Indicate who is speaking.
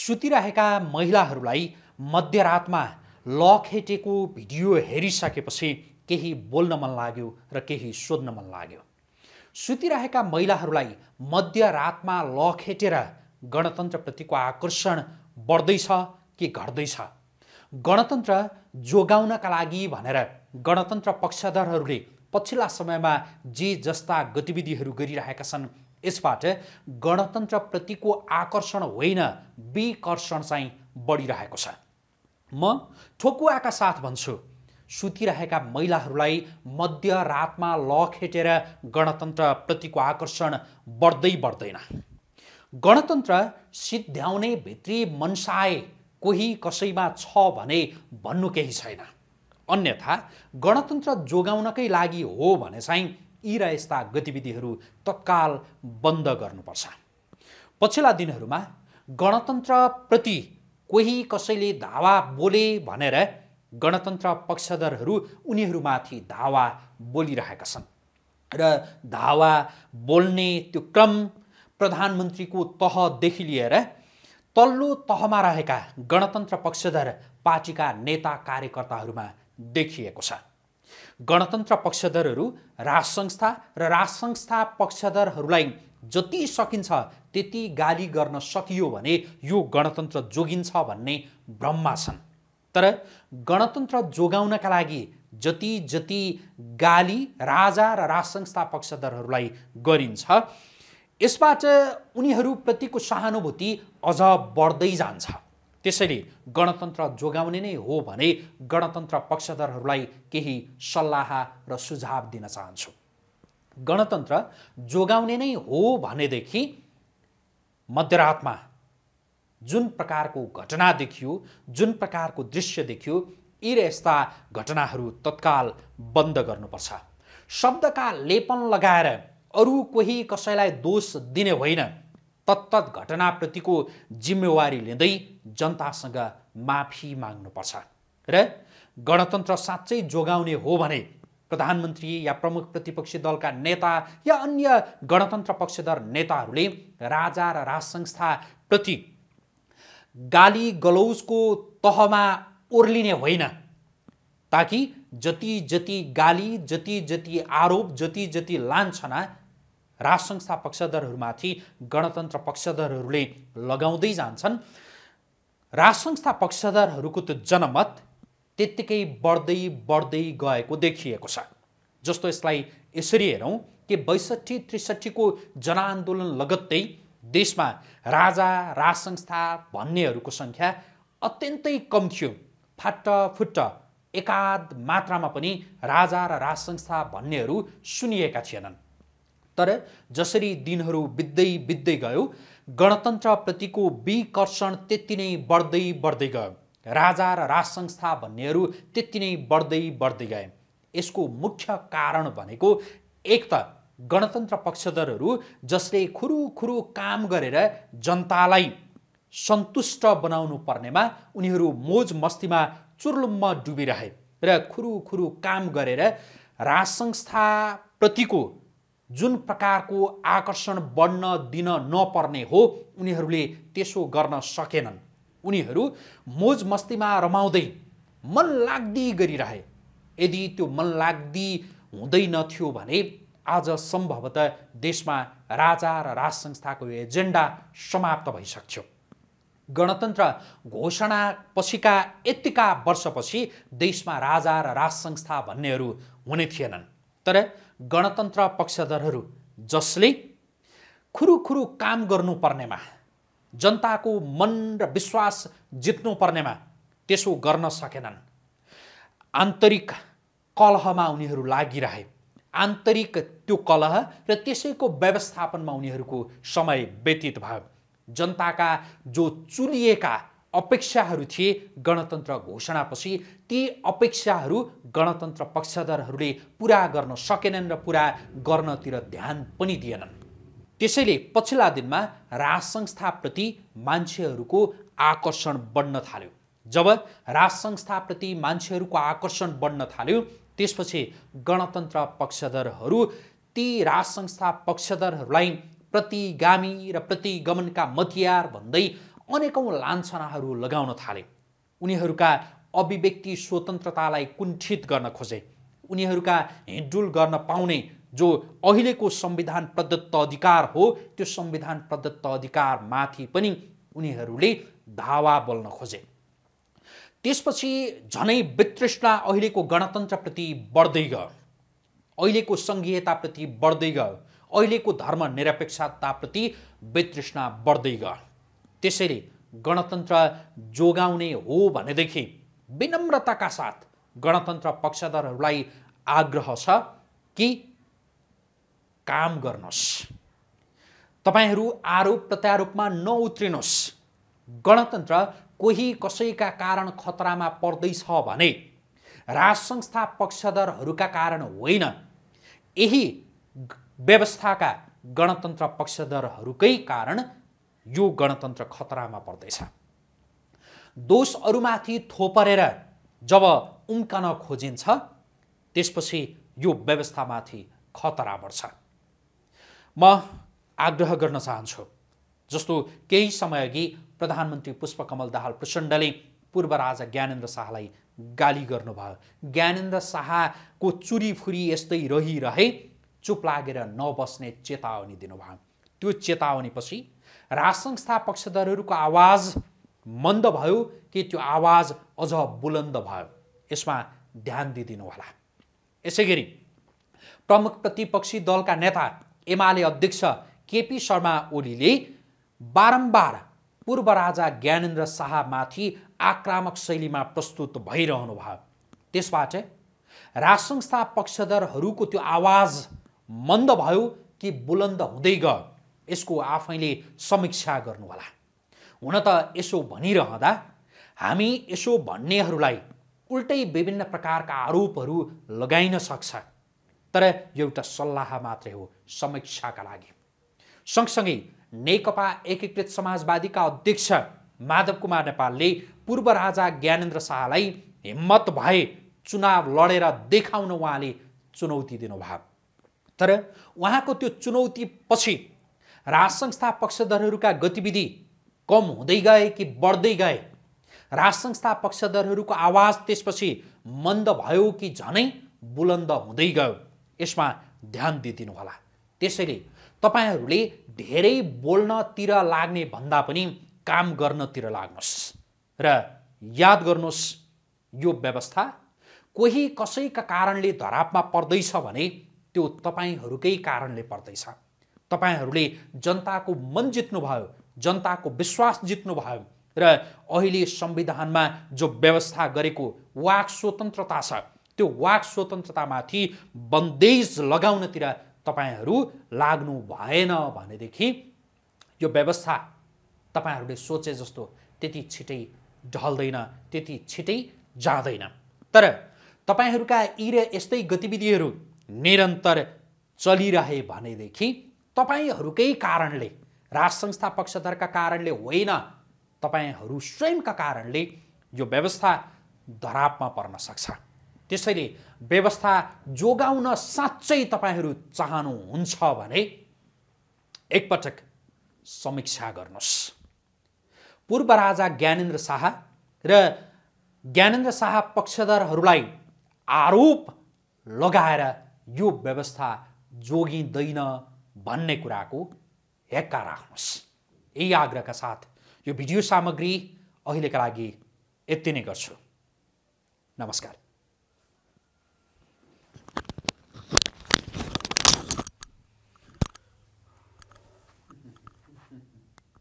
Speaker 1: सुतिरहेका महिलाहरूलाई मध्यरातमा ल खेटेको भिडियो हेरिसकेपछि केही बोल्न मन लाग्यो र केही सोध्न मन लाग्यो सुतिरहेका महिलाहरूलाई मध्यरातमा ल खेटेर गणतन्त्रप्रतिको आकर्षण बढ्दैछ कि घट्दैछ गणतन्त्र जोगाउनका लागि भनेर गणतन्त्र पक्षधरहरूले पछिल्ला समयमा जे जस्ता गतिविधिहरू गरिरहेका छन् यसबाट गणतन्त्रप्रतिको आकर्षण होइन विकर्षण चाहिँ बढिरहेको छ म ठोकुवाका साथ भन्छु सुतिरहेका महिलाहरूलाई मध्यरातमा लखेटेर गणतन्त्रप्रतिको आकर्षण बढ्दै बढ्दैन गणतन्त्र सिद्ध्याउने भित्री मनसाए कोही कसैमा छ भने भन्नु केही छैन अन्यथा गणतन्त्र जोगाउनकै लागि हो भने चाहिँ यी र यस्ता गतिविधिहरू तत्काल बन्द गर्नुपर्छ पछिल्ला दिनहरूमा गणतन्त्रप्रति कोही कसैले धावा बोले भनेर गणतन्त्र पक्षधरहरू उनीहरूमाथि धावा बोलिरहेका छन् र धावा बोल्ने त्यो क्रम प्रधानमन्त्रीको तहदेखि लिएर तल्लो तहमा रहेका गणतन्त्र पक्षधर पार्टीका नेता कार्यकर्ताहरूमा देखिएको छ गणतन्त्र पक्षधरहरू राज र राज संस्था पक्षधरहरूलाई जति सकिन्छ त्यति गाली गर्न सकियो भने यो गणतन्त्र जोगिन्छ भन्ने भ्रममा छन् तर गणतन्त्र जोगाउनका लागि जति जति गाली राजा र राज पक्षधरहरूलाई गरिन्छ यसबाट उनीहरूप्रतिको सहानुभूति अझ बढ्दै जान्छ त्यसैले गणतन्त्र जोगाउने नै हो भने गणतन्त्र पक्षधरहरूलाई केही सल्लाह र सुझाव दिन चाहन्छु गणतन्त्र जोगाउने नै हो भनेदेखि मध्यरातमा जुन प्रकारको घटना देखियो जुन प्रकारको दृश्य देखियो यी र यस्ता घटनाहरू तत्काल बन्द गर्नुपर्छ शब्दका लेपन लगाएर अरू कोही कसैलाई दोष दिने होइन तत्त घटनाप्रतिको जिम्मेवारी लिँदै जनतासँग माफी माग्नुपर्छ र गणतन्त्र साँच्चै जोगाउने हो भने प्रधानमन्त्री या प्रमुख प्रतिपक्षी दलका नेता या अन्य गणतन्त्र पक्षधर नेताहरूले राजा र राज संस्थाप्रति गाली गलौजको तहमा ओर्लिने होइन ताकि जति जति गाली जति जति आरोप जति जति लान्छना राजसंस्था पक्षधरहरूमाथि गणतन्त्र पक्षधरहरूले लगाउँदै जान्छन् राजसंस्था पक्षधरहरूको त्यो जनमत त्यत्तिकै बढ्दै बढ्दै गएको देखिएको छ जस्तो यसलाई यसरी हेरौँ कि बैसठी त्रिसठीको जनआन्दोलन लगत्तै देशमा राजा राजसंस्था भन्नेहरूको सङ्ख्या अत्यन्तै कम थियो फाटफुट्ट एकाध मात्रामा पनि राजा र राजसंस्था भन्नेहरू सुनिएका थिएनन् तर जसरी दिनहरू बित्दै बित्दै गयो गणतन्त्रप्रतिको विकर्षण त्यति नै बढ्दै बढ्दै गयो राजा र राजसंस्था भन्नेहरू त्यति नै बढ्दै बढ्दै गए यसको मुख्य कारण भनेको एक त गणतन्त्र पक्षधरहरू जसले खुरुखुरु काम गरेर जनतालाई सन्तुष्ट बनाउनु पर्नेमा उनीहरू मोज मस्तीमा चुर्लुम्म डुबिरहे र खुरुखुरु काम गरेर राज संस्थाप्रतिको जुन प्रकारको आकर्षण बढ्न दिन नपर्ने हो उनीहरूले त्यसो गर्न सकेनन् उनीहरू मोज मस्तीमा रमाउँदै मनलाग्दी गरिरहे यदि त्यो मनलाग्दी लाग्दी हुँदैन भने आज सम्भवतः देशमा राजा र राज संस्थाको एजेन्डा समाप्त भइसक्थ्यो गणतन्त्र घोषणा पछिका यत्तिका वर्षपछि देशमा राजा र राज संस्था भन्नेहरू हुने थिएनन् तर गणतन्त्र पक्षधरहरू जसले खुरुखुरु काम गर्नुपर्नेमा जनताको मन र विश्वास जित्नुपर्नेमा त्यसो गर्न सकेनन् आन्तरिक कलहमा उनीहरू लागिरहे आन्तरिक त्यो कलह र त्यसैको व्यवस्थापनमा उनीहरूको समय व्यतीत भयो जनताका जो चुलिएका अपेक्षाहरू थिए गणतन्त्र घोषणापछि ती अपेक्षाहरू गणतन्त्र पक्षधरहरूले पुरा गर्न सकेनन् र पुरा गर्नतिर ध्यान पनि दिएनन् त्यसैले पछिल्ला दिनमा राज संस्थाप्रति मान्छेहरूको आकर्षण बढ्न थाल्यो जब राज संस्थाप्रति मान्छेहरूको आकर्षण बढ्न थाल्यो त्यसपछि गणतन्त्र पक्षधरहरू ती राज संस्था पक्षधरहरूलाई प्रतिगामी र प्रतिगमनका मतियार भन्दै अनेकौँ लान्छनाहरू लगाउन थाले उनीहरूका अभिव्यक्ति स्वतन्त्रतालाई कुण्ठित गर्न खोजे उनीहरूका हिडुल गर्न पाउने जो अहिलेको संविधान प्रदत्त अधिकार हो त्यो संविधान प्रदत्त अधिकारमाथि पनि उनीहरूले धावा बोल्न खोजे त्यसपछि झनै वितृष्णा अहिलेको गणतन्त्रप्रति बढ्दै गयो अहिलेको सङ्घीयताप्रति बढ्दै गयो अहिलेको धर्मनिरपेक्षताप्रति वितृष्णा बढ्दै गयो त्यसैले गणतन्त्र जोगाउने हो भनेदेखि विनम्रताका साथ गणतन्त्र पक्षधरहरूलाई आग्रह छ कि काम गर्नुहोस् तपाईँहरू आरोप प्रत्यारोपमा नउत्रिनुहोस् गणतन्त्र कोही कसैका कारण खतरामा पर्दैछ भने राजसंस्था पक्षधरहरूका कारण होइन यही व्यवस्थाका गणतन्त्र पक्षधरहरूकै कारण यो गणतन्त्र खतरामा पर्दैछ दोषहरूमाथि थोपरेर जब उम्कन खोजिन्छ त्यसपछि यो व्यवस्थामाथि खतरा बढ्छ म आग्रह गर्न चाहन्छु जस्तो केही समयअघि प्रधानमन्त्री पुष्पकमल दाहाल प्रचण्डले पूर्व राजा ज्ञानेन्द्र शाहलाई गाली गर्नुभयो ज्ञानेन्द्र शाहको चुरीफुरी यस्तै रहिरहे चुप लागेर नबस्ने चेतावनी दिनुभयो त्यो चेतावनीपछि राजसंस्था पक्षधरहरूको आवाज मन्द भयो कि त्यो आवाज अझ बुलन्द भयो यसमा ध्यान दिइदिनु होला यसै गरी प्रमुख प्रतिपक्षी दलका नेता एमाले अध्यक्ष केपी शर्मा ओलीले बारम्बार पूर्व राजा ज्ञानेन्द्र शाहमाथि आक्रामक शैलीमा प्रस्तुत भइरहनु भयो त्यसबाट राजसंस्था पक्षधरहरूको त्यो आवाज मन्द भयो कि बुलन्द हुँदै गयो यसको आफैले समीक्षा गर्नुहोला हुन त यसो भनिरहँदा हामी यसो भन्नेहरूलाई उल्टै विभिन्न प्रकारका आरोपहरू लगाइन सक्छ तर एउटा सल्लाह मात्रै हो समीक्षाका लागि सँगसँगै नेकपा एकीकृत समाजवादीका अध्यक्ष माधव कुमार नेपालले पूर्व राजा ज्ञानेन्द्र शाहलाई हिम्मत भए चुनाव लडेर देखाउन उहाँले चुनौती दिनुभयो तर उहाँको त्यो चुनौती पछि राज संस्था पक्षधरहरूका गतिविधि कम हुँदै गए कि बढ्दै गए राज संस्था पक्षधरहरूको आवाज त्यसपछि मन्द भयो कि झनै बुलन्द हुँदै गयो यसमा ध्यान दिइदिनुहोला त्यसैले तपाईँहरूले धेरै बोल्नतिर लाग्ने भन्दा पनि काम गर्नतिर लाग्नुहोस् र याद गर्नुहोस् यो व्यवस्था कोही कसैका कारणले धरापमा पर्दैछ भने त्यो तपाईँहरूकै कारणले पर्दैछ तपाईँहरूले जनताको मन जित्नुभयो जनताको विश्वास जित्नुभयो र अहिले संविधानमा जो व्यवस्था गरेको वाक स्वतन्त्रता छ त्यो वाक स्वतन्त्रतामाथि बन्देज लगाउनतिर तपाईँहरू लाग्नु भएन भनेदेखि यो व्यवस्था तपाईँहरूले सोचे जस्तो त्यति छिटै ढल्दैन त्यति छिटै जाँदैन तर तपाईँहरूका यी र यस्तै गतिविधिहरू निरन्तर चलिरहे भनेदेखि तपाईँहरूकै कारणले राज संस्था पक्षधरका कारणले होइन तपाईँहरू स्वयंका कारणले यो व्यवस्था धरापमा पर्न सक्छ त्यसैले व्यवस्था जोगाउन साँच्चै तपाईँहरू चाहनुहुन्छ भने एकपटक समीक्षा गर्नुहोस् पूर्व राजा ज्ञानेन्द्र शाह र ज्ञानेन्द्र शाह पक्षधरहरूलाई आरोप लगाएर यो व्यवस्था जोगिँदैन भन्ने कुराको हेक्का राख्नुहोस् यही आग्रहका साथ यो भिडियो सामग्री अहिलेका लागि यति नै गर्छु नमस्कार